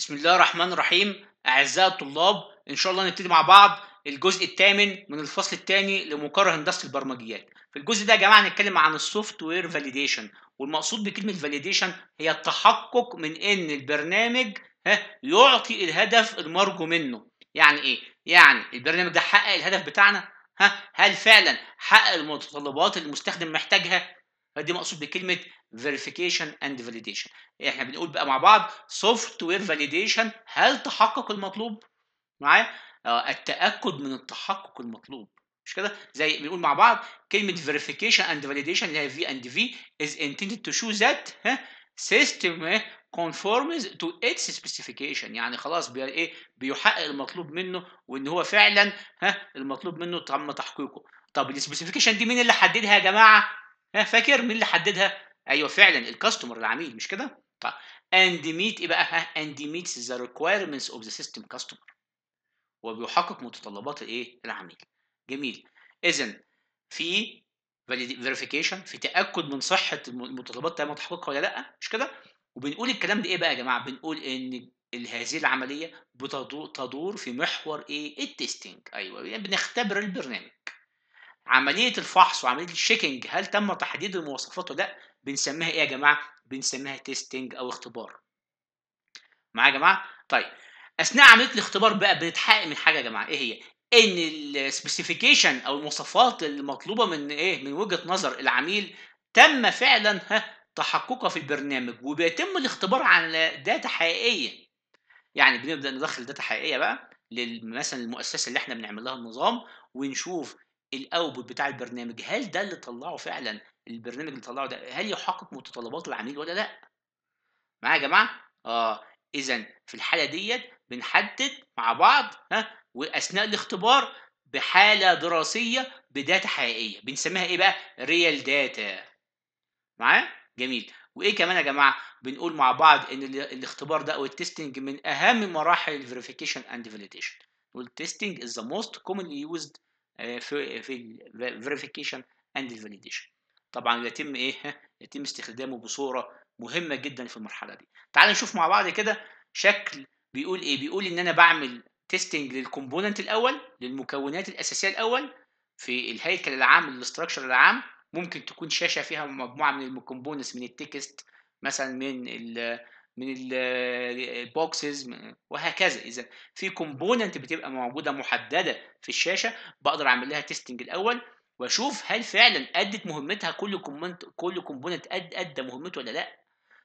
بسم الله الرحمن الرحيم أعزائي الطلاب إن شاء الله نبتدي مع بعض الجزء الثامن من الفصل الثاني لمقرر هندسة البرمجيات في الجزء ده يا جماعة هنتكلم عن السوفت وير فاليديشن والمقصود بكلمة فاليديشن هي التحقق من إن البرنامج ها يعطي الهدف المرجو منه يعني إيه؟ يعني البرنامج ده حقق الهدف بتاعنا ها هل فعلا حقق المتطلبات اللي المستخدم محتاجها فدي مقصود بكلمه verification and validation احنا بنقول بقى مع بعض سوفت وير فاليديشن هل تحقق المطلوب معايا آه التاكد من التحقق المطلوب مش كده زي بنقول مع بعض كلمه verification and validation اللي هي اند في از is intended شو ذات ها سيستم conforms to its specification يعني خلاص بي ايه بيحقق المطلوب منه وان هو فعلا ها المطلوب منه تم تحقيقه طب السبيسيفيكيشن دي مين اللي حددها يا جماعه ها فاكر مين اللي حددها ايوه فعلا الكاستمر العميل مش كده طيب اند ميت ايه بقى ها اند ميتس ذا requirements اوف ذا سيستم كاستمر وبيحقق متطلبات الايه العميل جميل اذا في فيريفيكيشن في تاكد من صحه المتطلبات تم تحقيقها ولا لا مش كده وبنقول الكلام ده ايه بقى يا جماعه بنقول ان هذه العمليه بتدور في محور ايه التستنج ايوه يعني بنختبر البرنامج عمليه الفحص وعمليه الشيكنج هل تم تحديد المواصفات ولا لا بنسميها ايه يا جماعه بنسميها تيستنج او اختبار معايا يا جماعه طيب اثناء عمليه الاختبار بقى بنتحقق من حاجه يا جماعه ايه هي ان السبيسيفيكيشن او المواصفات المطلوبه من ايه من وجهه نظر العميل تم فعلا ها تحققها في البرنامج وبيتم الاختبار على داتا حقيقيه يعني بنبدا ندخل داتا حقيقيه بقى مثلا المؤسسه اللي احنا بنعمل لها النظام ونشوف الاوتبوت بتاع البرنامج هل ده اللي طلعه فعلا البرنامج اللي طلعه ده هل يحقق متطلبات العميل ولا لا معايا يا جماعه اه اذا في الحاله ديت بنحدد مع بعض ها واثناء الاختبار بحاله دراسيه بداتا حقيقيه بنسميها ايه بقى ريال داتا معايا جميل وايه كمان يا جماعه بنقول مع بعض ان الاختبار ده او التستنج من اهم مراحل الفيريفيكيشن اند فاليديشن والتستنج از ذا موست كومنلي يوزد آه، في في الفيريفيكيشن اند الفاليديشن طبعا يتم ايه يتم استخدامه بصوره مهمه جدا في المرحله دي تعال نشوف مع بعض كده شكل بيقول ايه بيقول ان انا بعمل تيستنج للكومبوننت الاول للمكونات الاساسيه الاول في الهيكل العام الاستراكشر العام ممكن تكون شاشه فيها مجموعه من الكومبوننتس من التكست مثلا من من البوكسز وهكذا اذا في كومبوننت بتبقى موجوده محدده في الشاشه بقدر اعمل لها تيستنج الاول واشوف هل فعلا ادت مهمتها كل كومبوننت كل كومبوننت أد ادى مهمته ولا لا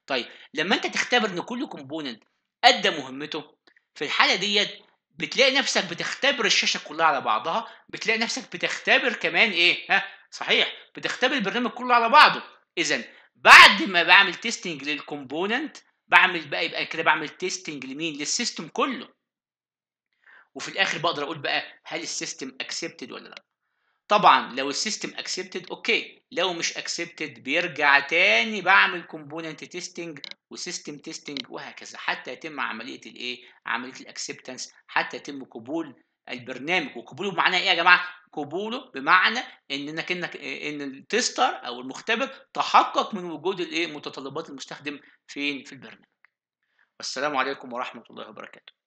طيب لما انت تختبر ان كل كومبوننت ادى مهمته في الحاله ديت بتلاقي نفسك بتختبر الشاشه كلها على بعضها بتلاقي نفسك بتختبر كمان ايه ها صحيح بتختبر البرنامج كله على بعضه اذا بعد ما بعمل تيستنج للكومبوننت بعمل بقى يبقى كده بعمل تيستنج لمين للسيستم كله وفي الاخر بقدر اقول بقى هل السيستم اكسبتد ولا لا طبعا لو السيستم اكسبتد اوكي لو مش اكسبتد بيرجع تاني بعمل كومبوننت تيستنج وسيستم تيستنج وهكذا حتى يتم عمليه الايه عمليه الاكسبتنس حتى يتم قبول البرنامج وقبوله معناه ايه يا جماعه قبوله بمعنى ان انك ان التستر او المختبر تحقق من وجود الايه متطلبات المستخدم فين في البرنامج والسلام عليكم ورحمه الله وبركاته